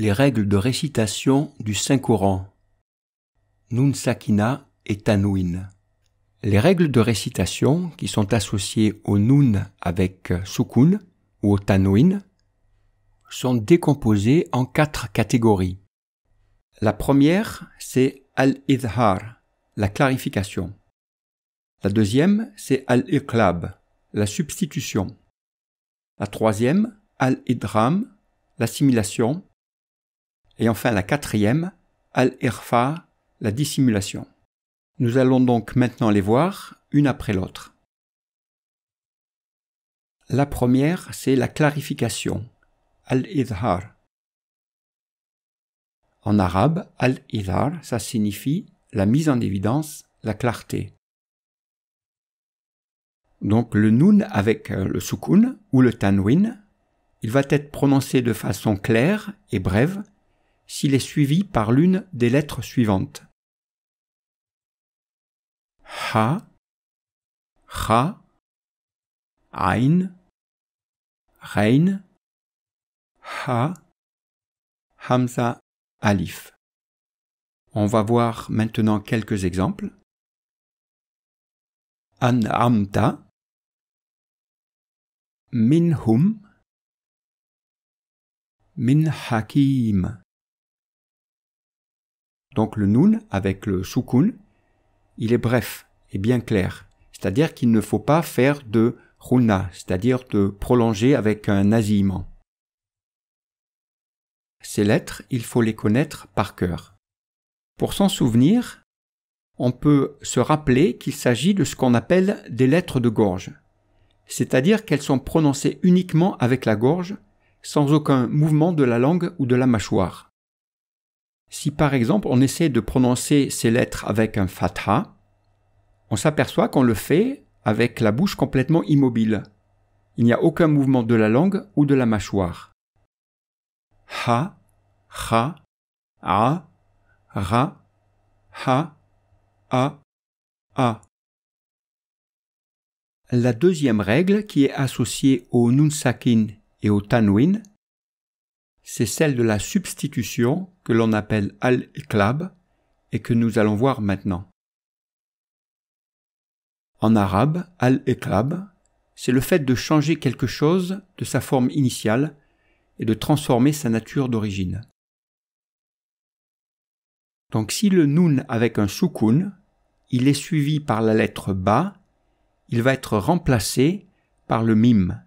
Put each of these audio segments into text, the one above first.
les règles de récitation du Saint-Coran. Nun Sakina et Tanouin. Les règles de récitation qui sont associées au Nun avec Sukun ou au Tanouin sont décomposées en quatre catégories. La première, c'est Al-Idhar, la clarification. La deuxième, c'est Al-Iqlab, la substitution. La troisième, Al-Idram, l'assimilation et enfin la quatrième, al-irfa, la dissimulation. Nous allons donc maintenant les voir une après l'autre. La première, c'est la clarification, al-idhar. En arabe, al-idhar, ça signifie la mise en évidence, la clarté. Donc le noun avec euh, le sukun ou le tanwin, il va être prononcé de façon claire et brève s'il est suivi par l'une des lettres suivantes. Ha, Cha, Ein, Rein, Ha, Hamza, Alif. On va voir maintenant quelques exemples. An amta, minhum, min hakim. Donc le nun avec le shukun, il est bref et bien clair. C'est-à-dire qu'il ne faut pas faire de runa, c'est-à-dire de prolonger avec un nasillement. Ces lettres, il faut les connaître par cœur. Pour s'en souvenir, on peut se rappeler qu'il s'agit de ce qu'on appelle des lettres de gorge, c'est-à-dire qu'elles sont prononcées uniquement avec la gorge, sans aucun mouvement de la langue ou de la mâchoire. Si par exemple on essaie de prononcer ces lettres avec un fatha, on s'aperçoit qu'on le fait avec la bouche complètement immobile. Il n'y a aucun mouvement de la langue ou de la mâchoire. Ha, ha, a, ra, ha, a, a. La deuxième règle qui est associée au NUNSAKIN et au tanwin c'est celle de la substitution que l'on appelle al eklab et que nous allons voir maintenant. En arabe, al eklab c'est le fait de changer quelque chose de sa forme initiale et de transformer sa nature d'origine. Donc si le nun avec un soukoun, il est suivi par la lettre ba, il va être remplacé par le mim,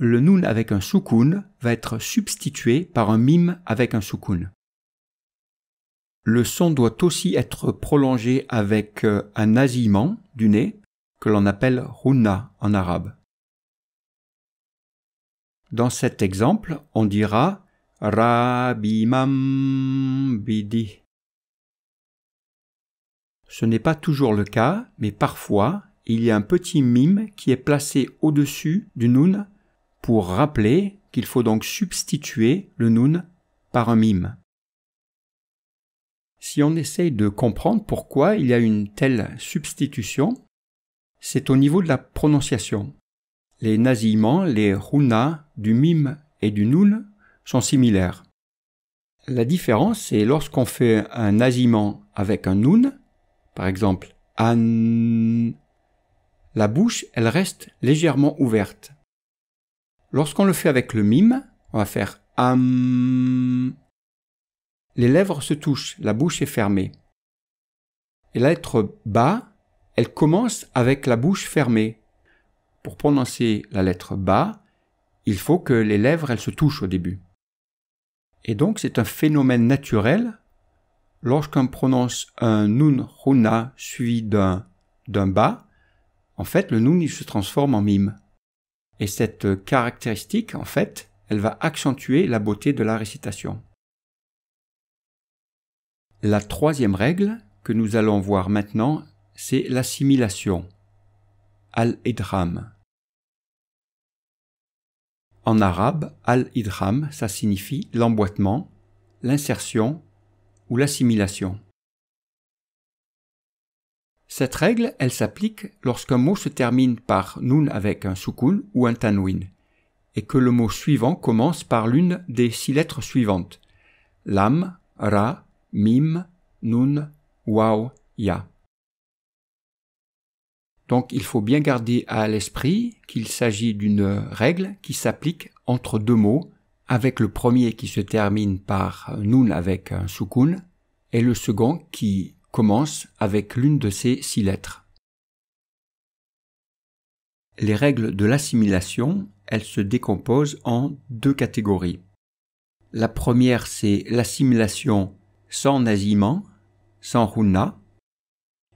le noun avec un soukoun va être substitué par un mime avec un soukoun. Le son doit aussi être prolongé avec euh, un nasillement du nez que l'on appelle runna en arabe. Dans cet exemple, on dira Rabimam Ce n'est pas toujours le cas, mais parfois, il y a un petit mime qui est placé au-dessus du noun pour rappeler qu'il faut donc substituer le noun par un mime. Si on essaye de comprendre pourquoi il y a une telle substitution, c'est au niveau de la prononciation. Les nasillements, les runas du mime et du noun sont similaires. La différence, c'est lorsqu'on fait un nasillement avec un noun, par exemple an, la bouche, elle reste légèrement ouverte. Lorsqu'on le fait avec le mime, on va faire am. Les lèvres se touchent, la bouche est fermée. Et la lettre ba, elle commence avec la bouche fermée. Pour prononcer la lettre ba, il faut que les lèvres elles se touchent au début. Et donc c'est un phénomène naturel lorsqu'on prononce un nun runa suivi d'un d'un ba, en fait le nun il se transforme en mime. Et cette caractéristique, en fait, elle va accentuer la beauté de la récitation. La troisième règle que nous allons voir maintenant, c'est l'assimilation, al-idram. En arabe, al-idram, ça signifie l'emboîtement, l'insertion ou l'assimilation. Cette règle, elle s'applique lorsqu'un mot se termine par nun avec un sukun ou un tanwin, et que le mot suivant commence par l'une des six lettres suivantes. Lam, ra, mim, nun, waw, ya. Donc il faut bien garder à l'esprit qu'il s'agit d'une règle qui s'applique entre deux mots, avec le premier qui se termine par nun avec un sukun, et le second qui commence avec l'une de ces six lettres. Les règles de l'assimilation, elles se décomposent en deux catégories. La première, c'est l'assimilation sans naziment, sans runa.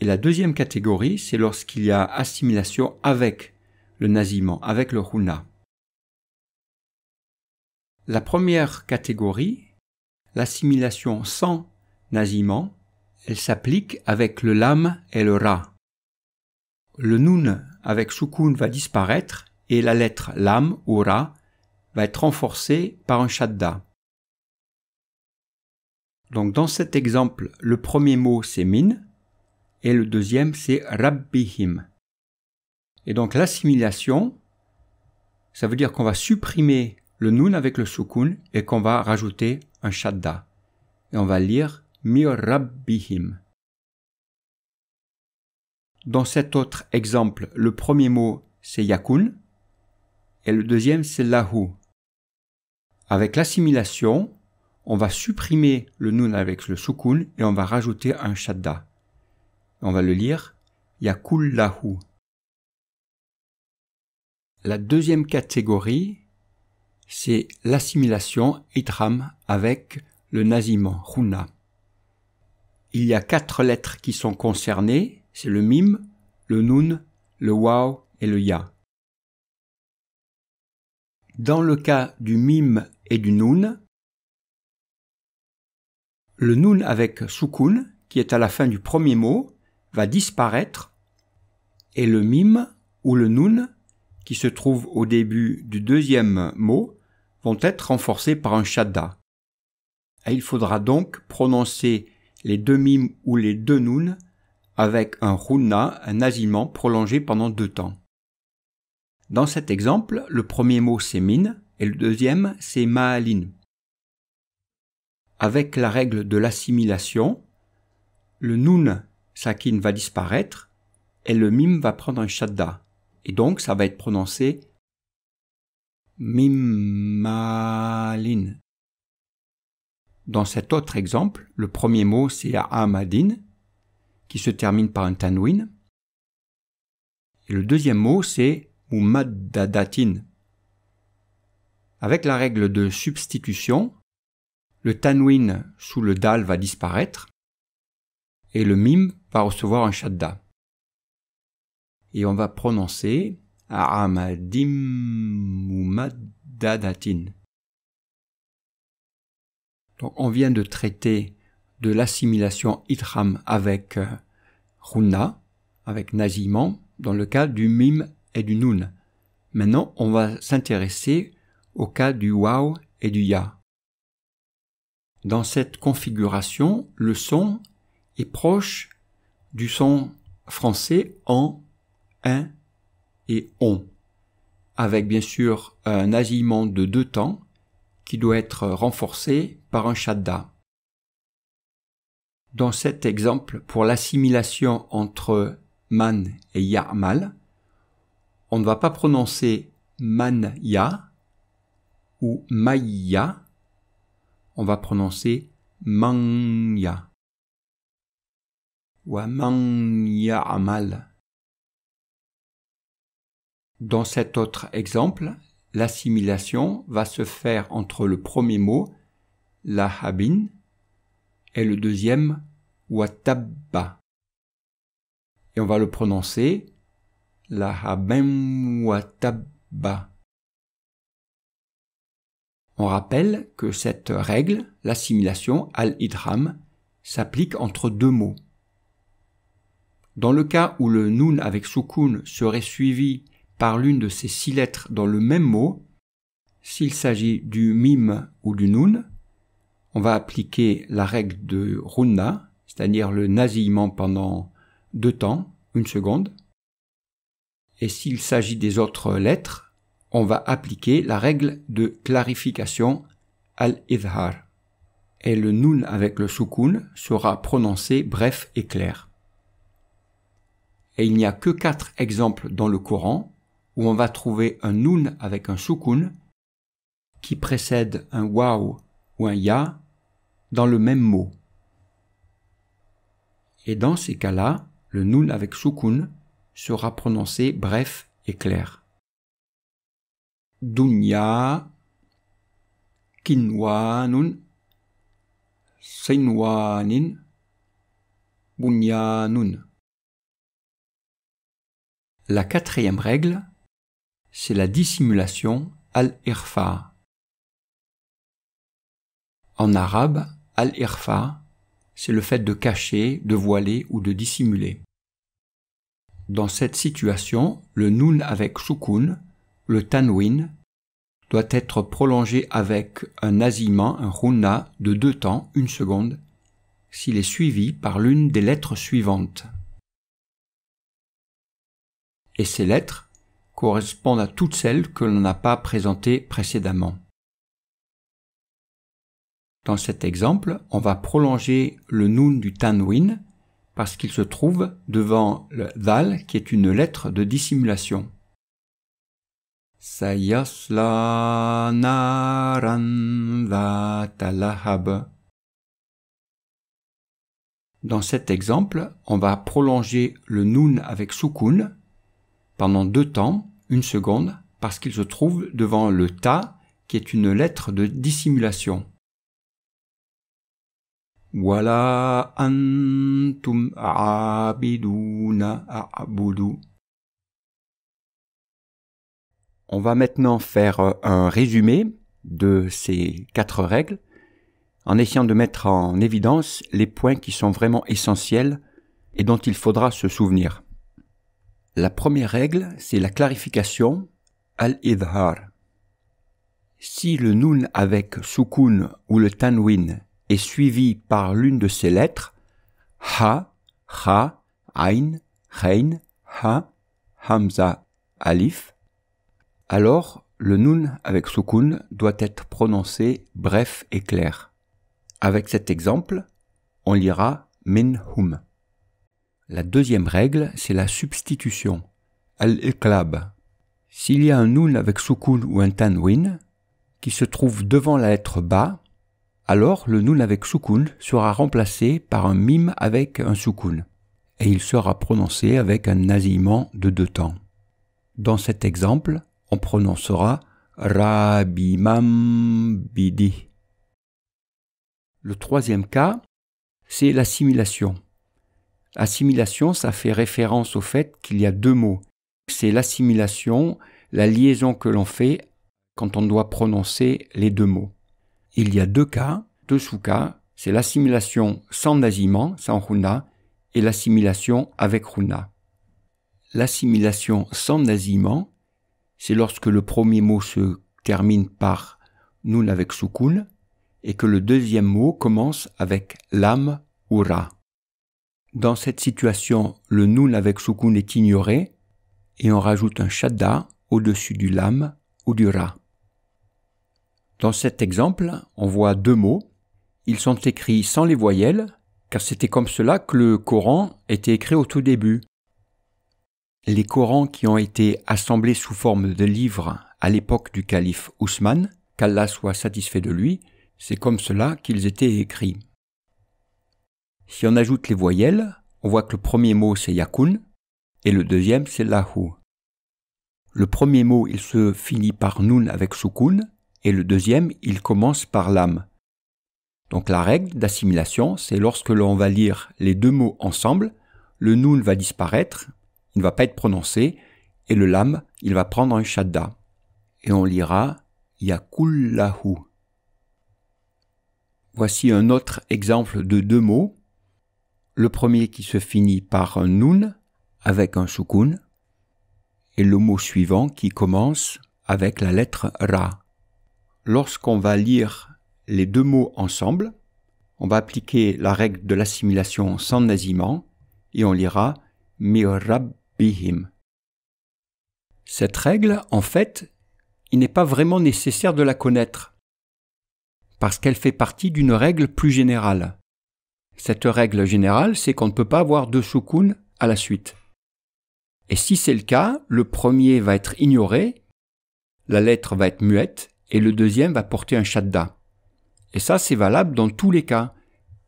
Et la deuxième catégorie, c'est lorsqu'il y a assimilation avec le naziment, avec le runa. La première catégorie, l'assimilation sans naziment, elle s'applique avec le lam et le ra. Le nun avec sukun va disparaître et la lettre lam ou ra va être renforcée par un shadda. Donc dans cet exemple, le premier mot c'est min et le deuxième c'est rabbihim. Et donc l'assimilation, ça veut dire qu'on va supprimer le nun avec le sukun et qu'on va rajouter un shadda. Et on va lire dans cet autre exemple, le premier mot c'est yakun et le deuxième c'est lahu. Avec l'assimilation, on va supprimer le nun avec le sukun et on va rajouter un shadda. On va le lire yakul lahu. La deuxième catégorie, c'est l'assimilation itram avec le NAZIMAN huna il y a quatre lettres qui sont concernées, c'est le mim, le nun, le waw et le ya. Dans le cas du mim et du nun, le nun avec sukun, qui est à la fin du premier mot, va disparaître et le MIM ou le nun, qui se trouve au début du deuxième mot, vont être renforcés par un shadda. il faudra donc prononcer les deux mimes ou les deux nouns, avec un rouna, un naziment prolongé pendant deux temps. Dans cet exemple, le premier mot c'est MIN et le deuxième c'est maalin. Avec la règle de l'assimilation, le noun sakin va disparaître et le mime va prendre un shadda. Et donc ça va être prononcé maalin. Dans cet autre exemple, le premier mot c'est Ahmadin, qui se termine par un tanwin. Et le deuxième mot c'est Mumaddadatin. Avec la règle de substitution, le tanwin sous le dal va disparaître et le mim va recevoir un shadda. Et on va prononcer Ahmadim Mumaddadatin. Donc on vient de traiter de l'assimilation Itram avec Runa, euh, avec Naziman, dans le cas du Mim et du Nun. Maintenant, on va s'intéresser au cas du Waw et du Ya. Dans cette configuration, le son est proche du son français en, un et on, avec bien sûr un nasillement de deux temps qui doit être renforcé par un shadda. Dans cet exemple, pour l'assimilation entre man et ya'mal, on ne va pas prononcer man ya ou ma-ya, on va prononcer man-ya ou man ya'mal. Dans cet autre exemple, l'assimilation va se faire entre le premier mot, la et le deuxième, watabba. Et on va le prononcer, la habin watabba. On rappelle que cette règle, l'assimilation, al-idram, s'applique entre deux mots. Dans le cas où le nun avec soukoun serait suivi par l'une de ces six lettres dans le même mot, s'il s'agit du mime ou du nun, on va appliquer la règle de RUNNA, c'est-à-dire le nasillement pendant deux temps, une seconde. Et s'il s'agit des autres lettres, on va appliquer la règle de clarification al-idhar. Et le nun avec le sukun sera prononcé bref et clair. Et il n'y a que quatre exemples dans le Coran où on va trouver un nun avec un sukun qui précède un waou ou un ya dans le même mot. Et dans ces cas-là, le nun avec sukun sera prononcé bref et clair. Dunya, kinwanun, bunyanun. La quatrième règle c'est la dissimulation al-irfa. En arabe, al-irfa, c'est le fait de cacher, de voiler ou de dissimuler. Dans cette situation, le nun avec sukun, le tanwin, doit être prolongé avec un aziman, un runa, de deux temps, une seconde, s'il est suivi par l'une des lettres suivantes. Et ces lettres correspondent à toutes celles que l'on n'a pas présentées précédemment. Dans cet exemple, on va prolonger le noun du tanwin parce qu'il se trouve devant le dal qui est une lettre de dissimulation. Dans cet exemple, on va prolonger le noun avec sukun pendant deux temps, une seconde, parce qu'il se trouve devant le ta qui est une lettre de dissimulation. On va maintenant faire un résumé de ces quatre règles en essayant de mettre en évidence les points qui sont vraiment essentiels et dont il faudra se souvenir. La première règle, c'est la clarification, al-idhar. Si le nun avec sukun ou le tanwin est suivi par l'une de ces lettres, ha, ha, ain, rein, ha, hamza, alif, alors le nun avec sukun doit être prononcé bref et clair. Avec cet exemple, on lira minhum. La deuxième règle, c'est la substitution. Al-iqlab. S'il y a un noun avec soukoun ou un tanwin qui se trouve devant la lettre ba, alors le noun avec soukoun sera remplacé par un mime avec un soukoun et il sera prononcé avec un nasillement de deux temps. Dans cet exemple, on prononcera Rabimam Le troisième cas, c'est l'assimilation. Assimilation, ça fait référence au fait qu'il y a deux mots. C'est l'assimilation, la liaison que l'on fait quand on doit prononcer les deux mots. Il y a deux cas, deux sous-cas, c'est l'assimilation sans nasiment, sans runa, et l'assimilation avec runa. L'assimilation sans nasiment, c'est lorsque le premier mot se termine par nun avec sukun et que le deuxième mot commence avec lam ou ra. Dans cette situation, le nun avec sukun est ignoré et on rajoute un shadda au-dessus du lam ou du ra. Dans cet exemple, on voit deux mots. Ils sont écrits sans les voyelles, car c'était comme cela que le Coran était écrit au tout début. Les Corans qui ont été assemblés sous forme de livres à l'époque du calife Ousmane, qu'Allah soit satisfait de lui, c'est comme cela qu'ils étaient écrits. Si on ajoute les voyelles, on voit que le premier mot c'est yakun et le deuxième c'est lahu. Le premier mot il se finit par nun avec sukun et le deuxième il commence par lam. Donc la règle d'assimilation c'est lorsque l'on va lire les deux mots ensemble, le nun va disparaître, il ne va pas être prononcé et le lam il va prendre un shadda et on lira yakul lahu. Voici un autre exemple de deux mots le premier qui se finit par un nun avec un sukun, et le mot suivant qui commence avec la lettre ra. Lorsqu'on va lire les deux mots ensemble, on va appliquer la règle de l'assimilation sans nasiment et on lira mi-rabbihim. Cette règle, en fait, il n'est pas vraiment nécessaire de la connaître, parce qu'elle fait partie d'une règle plus générale. Cette règle générale, c'est qu'on ne peut pas avoir deux sukun à la suite. Et si c'est le cas, le premier va être ignoré, la lettre va être muette, et le deuxième va porter un shadda. Et ça, c'est valable dans tous les cas,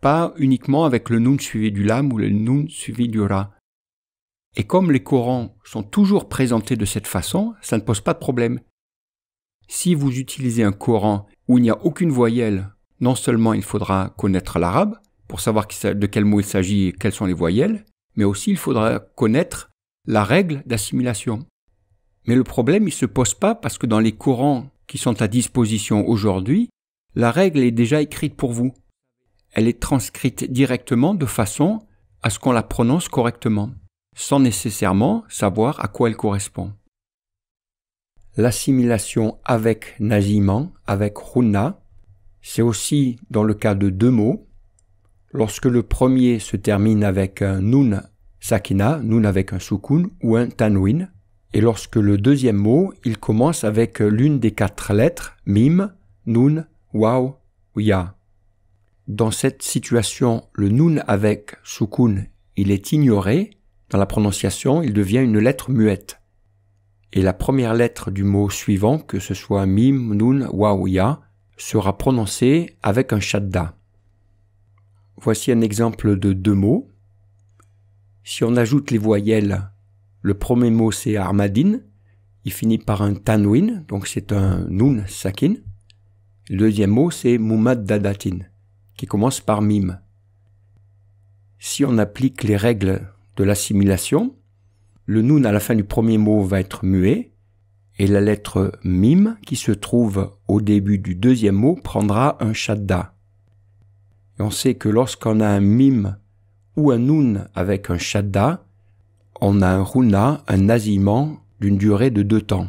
pas uniquement avec le nun suivi du lam ou le nun suivi du ra. Et comme les Corans sont toujours présentés de cette façon, ça ne pose pas de problème. Si vous utilisez un Coran où il n'y a aucune voyelle, non seulement il faudra connaître l'arabe, pour savoir de quel mot il s'agit et quelles sont les voyelles, mais aussi il faudra connaître la règle d'assimilation. Mais le problème, il ne se pose pas parce que dans les courants qui sont à disposition aujourd'hui, la règle est déjà écrite pour vous. Elle est transcrite directement de façon à ce qu'on la prononce correctement, sans nécessairement savoir à quoi elle correspond. L'assimilation avec naziman, avec runa, c'est aussi dans le cas de deux mots, lorsque le premier se termine avec un nun sakina, nun avec un sukun ou un tanwin, et lorsque le deuxième mot, il commence avec l'une des quatre lettres, mim, nun, waw ou ya. Dans cette situation, le nun avec sukun, il est ignoré, dans la prononciation, il devient une lettre muette. Et la première lettre du mot suivant, que ce soit mim, nun, waw ou ya, sera prononcée avec un shadda. Voici un exemple de deux mots. Si on ajoute les voyelles, le premier mot c'est armadine, il finit par un tanwin, donc c'est un nun sakin. Le deuxième mot c'est mumad dadatin, qui commence par mime. Si on applique les règles de l'assimilation, le nun à la fin du premier mot va être muet, et la lettre mime qui se trouve au début du deuxième mot prendra un shadda. Et on sait que lorsqu'on a un mime ou un nun avec un shadda, on a un runa, un naziment d'une durée de deux temps,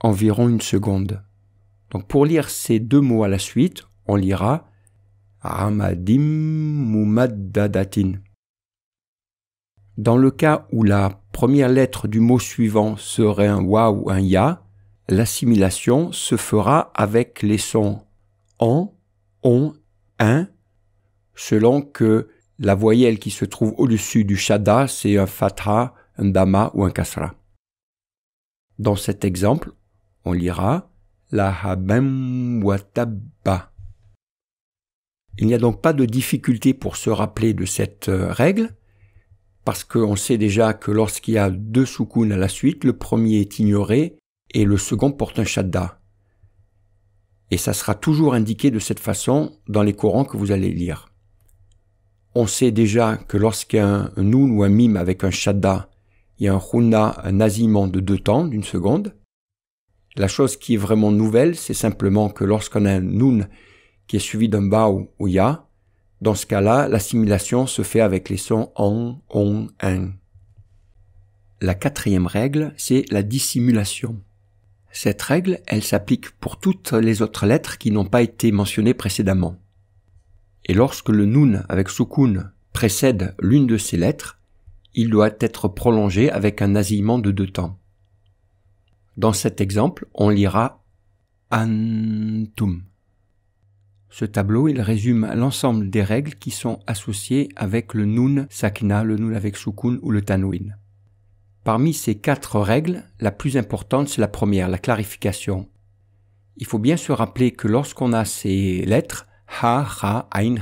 environ une seconde. Donc pour lire ces deux mots à la suite, on lira Ramadim Mumaddadatin. Dans le cas où la première lettre du mot suivant serait un wa ou un ya, l'assimilation se fera avec les sons en, on, un selon que la voyelle qui se trouve au-dessus du shadda, c'est un fatha, un Dama ou un kasra. Dans cet exemple, on lira la habem Il n'y a donc pas de difficulté pour se rappeler de cette euh, règle, parce qu'on sait déjà que lorsqu'il y a deux soukoun à la suite, le premier est ignoré et le second porte un shadda. Et ça sera toujours indiqué de cette façon dans les courants que vous allez lire. On sait déjà que lorsqu'un noun ou un mime avec un shadda, il y a un khunna, un de deux temps, d'une seconde. La chose qui est vraiment nouvelle, c'est simplement que lorsqu'on a un noun qui est suivi d'un bao ou ya, dans ce cas-là, l'assimilation se fait avec les sons ON, on, un. La quatrième règle, c'est la dissimulation. Cette règle, elle s'applique pour toutes les autres lettres qui n'ont pas été mentionnées précédemment et lorsque le nun avec sukun précède l'une de ces lettres, il doit être prolongé avec un asillement de deux temps. Dans cet exemple, on lira antum. Ce tableau, il résume l'ensemble des règles qui sont associées avec le nun sakina, le nun avec sukun ou le tanwin. Parmi ces quatre règles, la plus importante, c'est la première, la clarification. Il faut bien se rappeler que lorsqu'on a ces lettres, ha, ha, ain,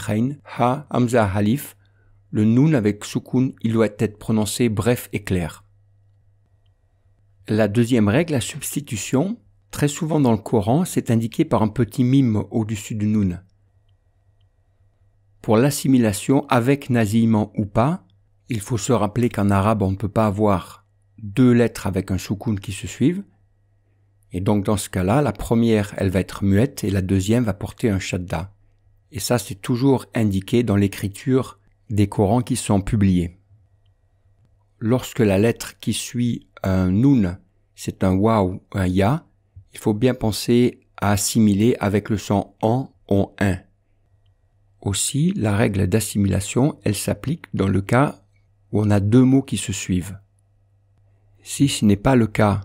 ha, hamza, halif, le nun avec sukun, il doit être prononcé bref et clair. La deuxième règle, la substitution, très souvent dans le Coran, c'est indiqué par un petit mime au-dessus du nun. Pour l'assimilation, avec nasillement ou pas, il faut se rappeler qu'en arabe, on ne peut pas avoir deux lettres avec un sukun qui se suivent. Et donc dans ce cas-là, la première, elle va être muette et la deuxième va porter un shadda. Et ça, c'est toujours indiqué dans l'écriture des Corans qui sont publiés. Lorsque la lettre qui suit un nun, c'est un wa ou un ya, il faut bien penser à assimiler avec le son en, on, un. Aussi, la règle d'assimilation, elle s'applique dans le cas où on a deux mots qui se suivent. Si ce n'est pas le cas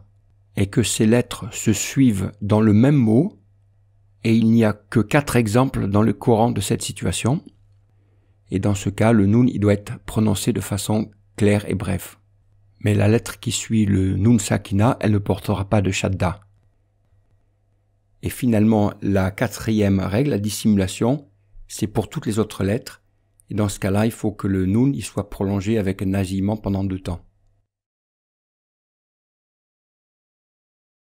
et que ces lettres se suivent dans le même mot, et il n'y a que quatre exemples dans le courant de cette situation. Et dans ce cas, le nun il doit être prononcé de façon claire et brève. Mais la lettre qui suit le nun sakina, elle ne portera pas de shadda. Et finalement, la quatrième règle, la dissimulation, c'est pour toutes les autres lettres. Et dans ce cas-là, il faut que le nun il soit prolongé avec un pendant deux temps.